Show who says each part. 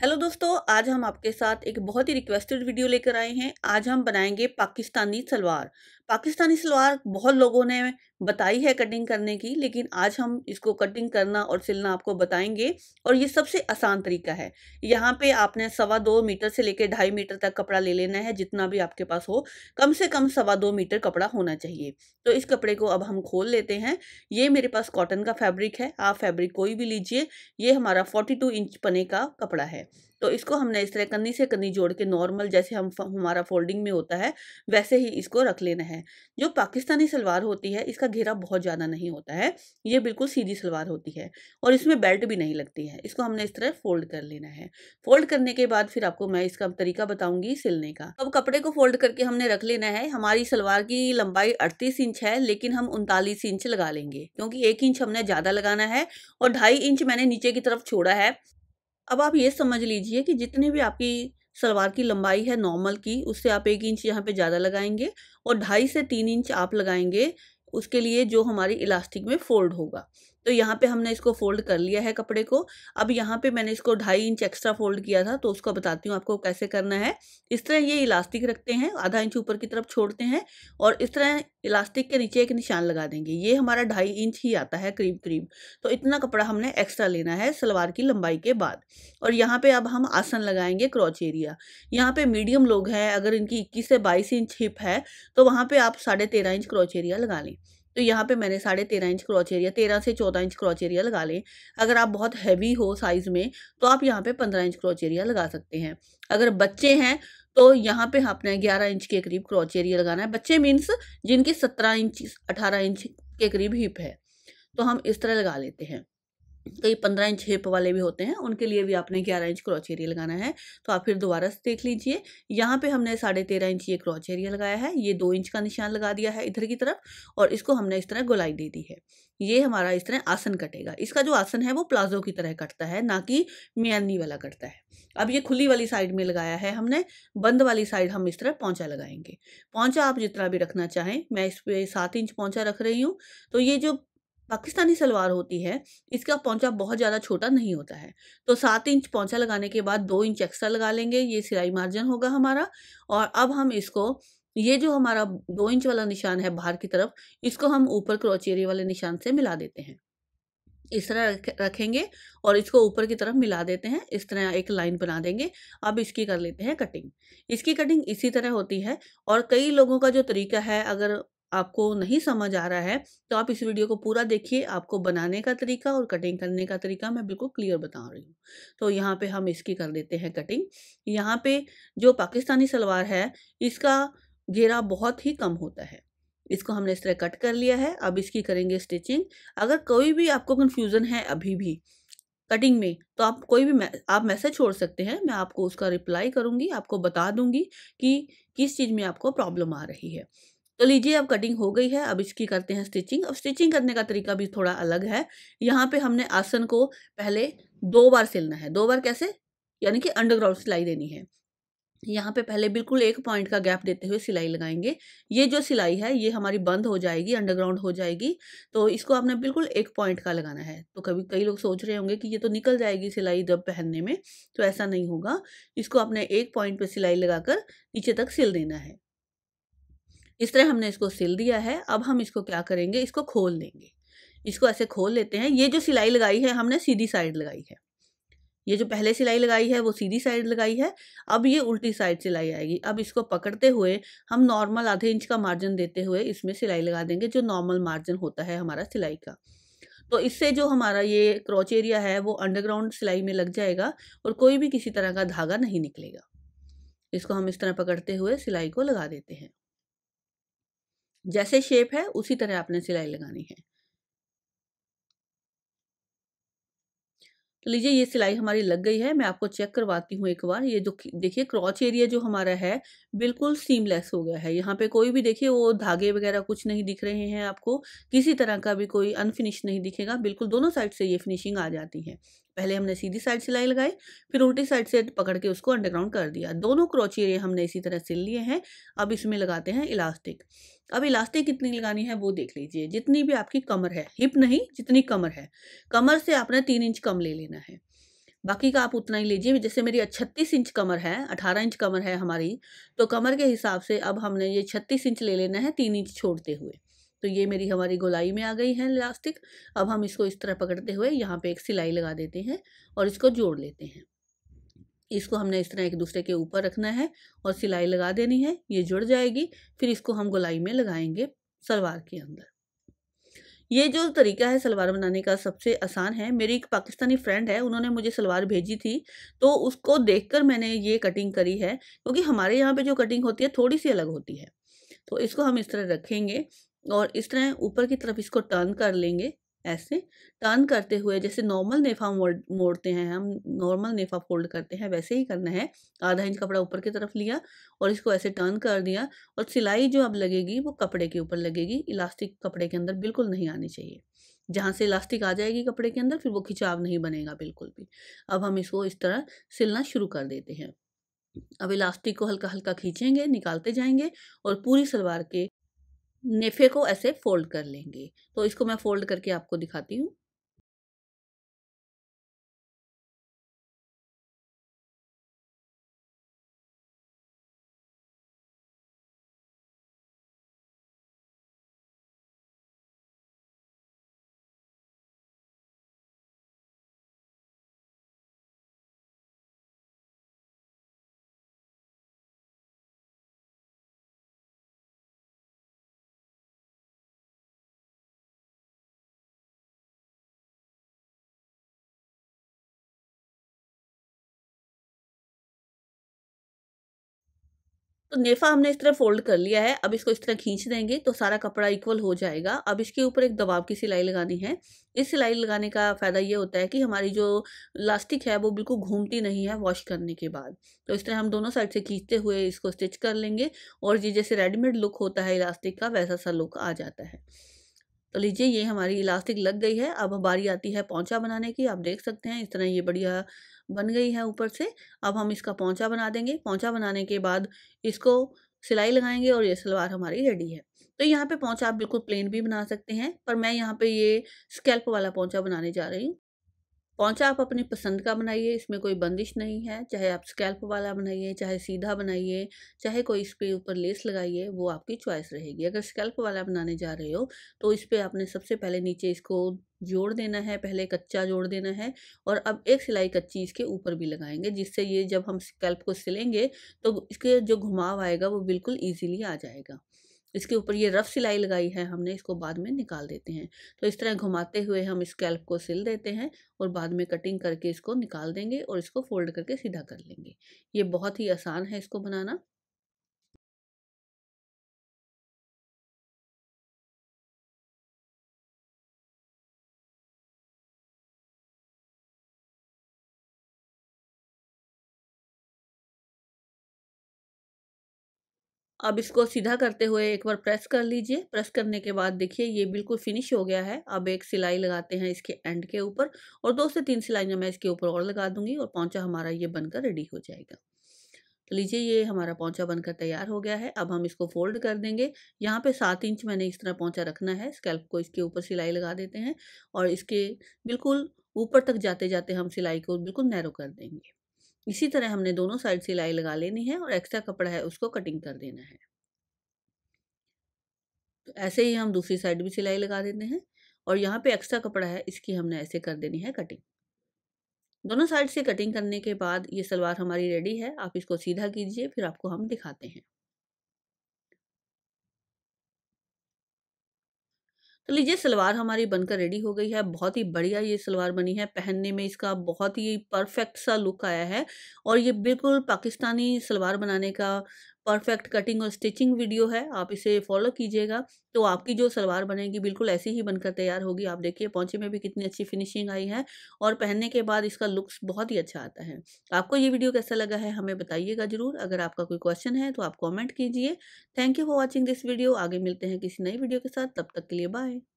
Speaker 1: hello दोस्तों आज हम आपके साथ एक बहुत ही रिक्वेस्टेड वीडियो लेकर आए हैं आज हम बनाएंगे पाकिस्तानी सलवार पाकिस्तानी सलवार बहुत लोगों ने बताई है कटिंग करने की लेकिन आज हम इसको कटिंग करना और सिलना आपको बताएंगे और ये सबसे आसान तरीका है यहाँ पे आपने सवा दो मीटर से लेकर ढाई मीटर तक कपड़ा ले लेना है जितना भी आपके पास हो कम से कम सवा दो मीटर कपड़ा होना चाहिए तो इस कपड़े को अब हम खोल लेते हैं ये मेरे पास कॉटन का फैब्रिक है आप फैब्रिक कोई भी लीजिए ये हमारा फोर्टी इंच पने का कपड़ा है तो इसको हमने इस तरह कन्नी से कन्नी जोड़ के नॉर्मल जैसे हम हमारा फोल्डिंग में होता है वैसे ही इसको रख लेना है जो पाकिस्तानी सलवार होती है इसका घेरा बहुत ज़्यादा नहीं होता है ये बिल्कुल सीधी सलवार होती है और इसमें बेल्ट भी नहीं लगती है इसको हमने इस तरह फोल्ड कर लेना है फोल्ड करने के बाद फिर आपको मैं इसका तरीका बताऊंगी सिलने का अब कपड़े को फोल्ड करके हमने रख लेना है हमारी सलवार की लंबाई अड़तीस इंच है लेकिन हम उनतालीस इंच लगा लेंगे क्योंकि एक इंच हमने ज़्यादा लगाना है और ढाई इंच मैंने नीचे की तरफ छोड़ा है अब आप ये समझ लीजिए कि जितने भी आपकी सलवार की लंबाई है नॉर्मल की उससे आप एक इंच यहाँ पे ज़्यादा लगाएंगे और ढाई से तीन इंच आप लगाएंगे उसके लिए जो हमारी इलास्टिक में फोल्ड होगा तो यहाँ पे हमने इसको फोल्ड कर लिया है कपड़े को अब यहाँ पे मैंने इसको ढाई इंच एक्स्ट्रा फोल्ड किया था तो उसको बताती हूँ आपको कैसे करना है इस तरह ये इलास्टिक रखते हैं आधा इंच ऊपर की तरफ छोड़ते हैं और इस तरह इलास्टिक के नीचे एक निशान लगा देंगे ये हमारा ढाई इंच ही आता है करीब करीब तो इतना कपड़ा हमने एक्स्ट्रा लेना है सलवार की लंबाई के बाद और यहाँ पे अब हम आसन लगाएंगे क्रॉच एरिया यहाँ पे मीडियम लोग हैं अगर इनकी इक्कीस से बाईस इंच हिप है तो वहाँ पर आप साढ़े तेरह इंच क्रॉच एरिया लगा लें तो यहाँ पे मैंने साढ़े तेरह इंच क्रॉच एरिया तेरह से चौदह इंच क्रॉच एरिया लगा लें अगर आप बहुत हैवी हो साइज़ में तो आप यहाँ पे पंद्रह इंच क्रॉच एरिया लगा सकते हैं अगर बच्चे हैं तो यहाँ पे आपने ग्यारह इंच के करीब क्रॉच एरिया लगाना है बच्चे मीन्स जिनकी सत्रह इंच अठारह इंच के करीब हिप है तो हम इस तरह लगा लेते हैं कई पंद्रह इंच हिप वाले भी होते हैं उनके लिए भी आपने ग्यारह इंच क्रॉच एरिया लगाना है तो आप फिर दोबारा से देख लीजिए यहाँ पे हमने साढ़े तेरह इंच ये क्रॉच एरिया लगाया है ये दो इंच का निशान लगा दिया है इधर की तरफ और इसको हमने इस तरह गोलाई दे दी है ये हमारा इस तरह आसन कटेगा इसका जो आसन है वो प्लाजो की तरह कटता है ना कि मियानी वाला कटता है अब ये खुली वाली साइड में लगाया है हमने बंद वाली साइड हम इस तरह पौंचा लगाएंगे पहुंचा आप जितना भी रखना चाहें मैं इस पर सात इंच पहुंचा रख रही हूँ तो ये जो पाकिस्तानी सलवार होती है इसका पौंचा बहुत ज़्यादा छोटा नहीं होता है तो सात इंच पौंचा लगाने के बाद दो इंच एक्स्ट्रा लगा लेंगे ये सिलाई मार्जिन होगा हमारा और अब हम इसको ये जो हमारा दो इंच वाला निशान है बाहर की तरफ इसको हम ऊपर क्रोचेरी वाले निशान से मिला देते हैं इस तरह रखेंगे और इसको ऊपर की तरफ मिला देते हैं इस तरह एक लाइन बना देंगे अब इसकी कर लेते हैं कटिंग इसकी कटिंग इसी तरह होती है और कई लोगों का जो तरीका है अगर आपको नहीं समझ आ रहा है तो आप इस वीडियो को पूरा देखिए आपको बनाने का तरीका और कटिंग करने का तरीका मैं बिल्कुल क्लियर बता रही हूँ तो यहाँ पे हम इसकी कर लेते हैं कटिंग यहाँ पे जो पाकिस्तानी सलवार है इसका घेरा बहुत ही कम होता है इसको हमने इस तरह कट कर लिया है अब इसकी करेंगे स्टिचिंग अगर कोई भी आपको कन्फ्यूज़न है अभी भी कटिंग में तो आप कोई भी मै, आप मैसेज छोड़ सकते हैं मैं आपको उसका रिप्लाई करूँगी आपको बता दूँगी कि किस चीज़ में आपको प्रॉब्लम आ रही है तो लीजिए अब कटिंग हो गई है अब इसकी करते हैं स्टिचिंग अब स्टिचिंग करने का तरीका भी थोड़ा अलग है यहाँ पे हमने आसन को पहले दो बार सिलना है दो बार कैसे यानी कि अंडरग्राउंड सिलाई देनी है यहाँ पे पहले बिल्कुल एक पॉइंट का गैप देते हुए सिलाई लगाएंगे ये जो सिलाई है ये हमारी बंद हो जाएगी अंडरग्राउंड हो जाएगी तो इसको आपने बिल्कुल एक पॉइंट का लगाना है तो कभी कई लोग सोच रहे होंगे कि ये तो निकल जाएगी सिलाई जब पहनने में तो ऐसा नहीं होगा इसको आपने एक पॉइंट पे सिलाई लगाकर नीचे तक सिल देना है इस तरह हमने इसको सिल दिया है अब हम इसको क्या करेंगे इसको खोल लेंगे इसको ऐसे खोल लेते हैं ये जो सिलाई लगाई है हमने सीधी साइड लगाई है ये जो पहले सिलाई लगाई है वो सीधी साइड लगाई है अब ये उल्टी साइड सिलाई आएगी अब इसको पकड़ते हुए हम नॉर्मल आधे इंच का मार्जिन देते हुए इसमें सिलाई लगा देंगे जो नॉर्मल मार्जिन होता है हमारा सिलाई का तो इससे जो हमारा ये क्रॉच एरिया है वो अंडरग्राउंड सिलाई में लग जाएगा और कोई भी किसी तरह का धागा नहीं निकलेगा इसको हम इस तरह पकड़ते हुए सिलाई को लगा देते हैं जैसे शेप है उसी तरह आपने सिलाई लगानी है तो लीजिए ये सिलाई हमारी लग गई है मैं आपको चेक करवाती हूँ एक बार ये जो देखिए क्रॉच एरिया जो हमारा है बिल्कुल सीमलेस हो गया है यहाँ पे कोई भी देखिए वो धागे वगैरह कुछ नहीं दिख रहे हैं आपको किसी तरह का भी कोई अनफिनिश नहीं दिखेगा बिल्कुल दोनों साइड से ये फिनिशिंग आ जाती है पहले हमने सीधी साइड सिलाई लगाई फिर उल्टी साइड से पकड़ के उसको अंडरग्राउंड कर दिया दोनों क्रोचिए हमने इसी तरह सिल लिए हैं अब इसमें लगाते हैं इलास्टिक अब इलास्टिक कितनी लगानी है वो देख लीजिए जितनी भी आपकी कमर है हिप नहीं जितनी कमर है कमर से आपने तीन इंच कम ले लेना है बाकी का आप उतना ही लीजिए जैसे मेरी छत्तीस इंच कमर है अठारह इंच कमर है हमारी तो कमर के हिसाब से अब हमने ये छत्तीस इंच ले लेना है तीन इंच छोड़ते हुए तो ये मेरी हमारी गोलाई में आ गई है इलास्टिक अब हम इसको इस तरह पकड़ते हुए यहाँ पे एक सिलाई लगा देते हैं और इसको जोड़ लेते हैं इसको हमने इस तरह एक दूसरे के ऊपर रखना है और सिलाई लगा देनी है ये जुड़ जाएगी फिर इसको हम गोलाई में लगाएंगे सलवार के अंदर ये जो तरीका है सलवार बनाने का सबसे आसान है मेरी एक पाकिस्तानी फ्रेंड है उन्होंने मुझे सलवार भेजी थी तो उसको देखकर मैंने ये कटिंग करी है क्योंकि हमारे यहाँ पे जो कटिंग होती है थोड़ी सी अलग होती है तो इसको हम इस तरह रखेंगे और इस तरह ऊपर की तरफ इसको टर्न कर लेंगे ऐसे टर्न करते हुए जैसे नॉर्मल नेफा मोड़ मोड़ते हैं हम नॉर्मल नेफा फोल्ड करते हैं वैसे ही करना है आधा इंच कपड़ा ऊपर की तरफ लिया और इसको ऐसे टर्न कर दिया और सिलाई जो अब लगेगी वो कपड़े के ऊपर लगेगी इलास्टिक कपड़े के अंदर बिल्कुल नहीं आनी चाहिए जहाँ से इलास्टिक आ जाएगी कपड़े के अंदर फिर वो खिंचाव नहीं बनेगा बिल्कुल भी अब हम इसको इस तरह सिलना शुरू कर देते हैं अब इलास्टिक को हल्का हल्का खींचेंगे निकालते जाएंगे और पूरी सलवार के नेफे को ऐसे फोल्ड कर लेंगे तो इसको मैं फोल्ड करके आपको दिखाती हूँ तो नेफा हमने इस तरह फोल्ड कर लिया है अब इसको इस तरह खींच देंगे तो सारा कपड़ा इक्वल हो जाएगा अब इसके ऊपर एक दबाव की सिलाई लगानी है इस सिलाई लगाने का फ़ायदा ये होता है कि हमारी जो लास्टिक है वो बिल्कुल घूमती नहीं है वॉश करने के बाद तो इस तरह हम दोनों साइड से खींचते हुए इसको स्टिच कर लेंगे और ये जैसे रेडीमेड लुक होता है इलास्टिक का वैसा सा लुक आ जाता है तो लीजिए ये हमारी इलास्टिक लग गई है अब बारी आती है पौचा बनाने की आप देख सकते हैं इस तरह ये बढ़िया बन गई है ऊपर से अब हम इसका पौंचा बना देंगे पौंचा बनाने के बाद इसको सिलाई लगाएंगे और ये सलवार हमारी रेडी है तो यहाँ पे पौंचा आप बिल्कुल प्लेन भी बना सकते हैं पर मैं यहाँ पे ये स्कैल्प वाला पौंचा बनाने जा रही हूँ पौंचा आप अपनी पसंद का बनाइए इसमें कोई बंदिश नहीं है चाहे आप स्कैल्प वाला बनाइए चाहे सीधा बनाइए चाहे कोई इस पर ऊपर लेस लगाइए वो आपकी चॉइस रहेगी अगर स्कैल्प वाला बनाने जा रहे हो तो इस पर आपने सबसे पहले नीचे इसको जोड़ देना है पहले कच्चा जोड़ देना है और अब एक सिलाई कच्ची इसके ऊपर भी लगाएंगे जिससे ये जब हम स्कैल्प को सिलेंगे तो इसके जो घुमाव आएगा वो बिल्कुल ईजिली आ जाएगा इसके ऊपर ये रफ सिलाई लगाई है हमने इसको बाद में निकाल देते हैं तो इस तरह घुमाते हुए हम स्कैल्प को सिल देते हैं और बाद में कटिंग करके इसको निकाल देंगे और इसको फोल्ड करके सीधा कर लेंगे ये बहुत ही आसान है इसको बनाना अब इसको सीधा करते हुए एक बार प्रेस कर लीजिए प्रेस करने के बाद देखिए ये बिल्कुल फिनिश हो गया है अब एक सिलाई लगाते हैं इसके एंड के ऊपर और दो से तीन सिलाइयाँ मैं इसके ऊपर और लगा दूंगी और पौचा हमारा ये बनकर रेडी हो जाएगा तो लीजिए ये हमारा पौचा बनकर तैयार हो गया है अब हम इसको फोल्ड कर देंगे यहाँ पे सात इंच मैंने इस तरह पौचा रखना है स्केल्प को इसके ऊपर सिलाई लगा देते हैं और इसके बिल्कुल ऊपर तक जाते जाते हम सिलाई को बिल्कुल नैरो कर देंगे इसी तरह हमने दोनों साइड सिलाई लगा लेनी है और एक्स्ट्रा कपड़ा है उसको कटिंग कर देना है तो ऐसे ही हम दूसरी साइड भी सिलाई लगा देते हैं और यहाँ पे एक्स्ट्रा कपड़ा है इसकी हमने ऐसे कर देनी है कटिंग दोनों साइड से कटिंग करने के बाद ये सलवार हमारी रेडी है आप इसको सीधा कीजिए फिर आपको हम दिखाते हैं तो लीजिए सलवार हमारी बनकर रेडी हो गई है बहुत ही बढ़िया ये सलवार बनी है पहनने में इसका बहुत ही परफेक्ट सा लुक आया है और ये बिल्कुल पाकिस्तानी सलवार बनाने का परफेक्ट कटिंग और स्टिचिंग वीडियो है आप इसे फॉलो कीजिएगा तो आपकी जो सलवार बनेगी बिल्कुल ऐसी ही बनकर तैयार होगी आप देखिए पहुंचे में भी कितनी अच्छी फिनिशिंग आई है और पहनने के बाद इसका लुक्स बहुत ही अच्छा आता है आपको ये वीडियो कैसा लगा है हमें बताइएगा ज़रूर अगर आपका कोई क्वेश्चन है तो आप कॉमेंट कीजिए thank you for watching this video आगे मिलते हैं किसी नई वीडियो के साथ तब तक के लिए बाय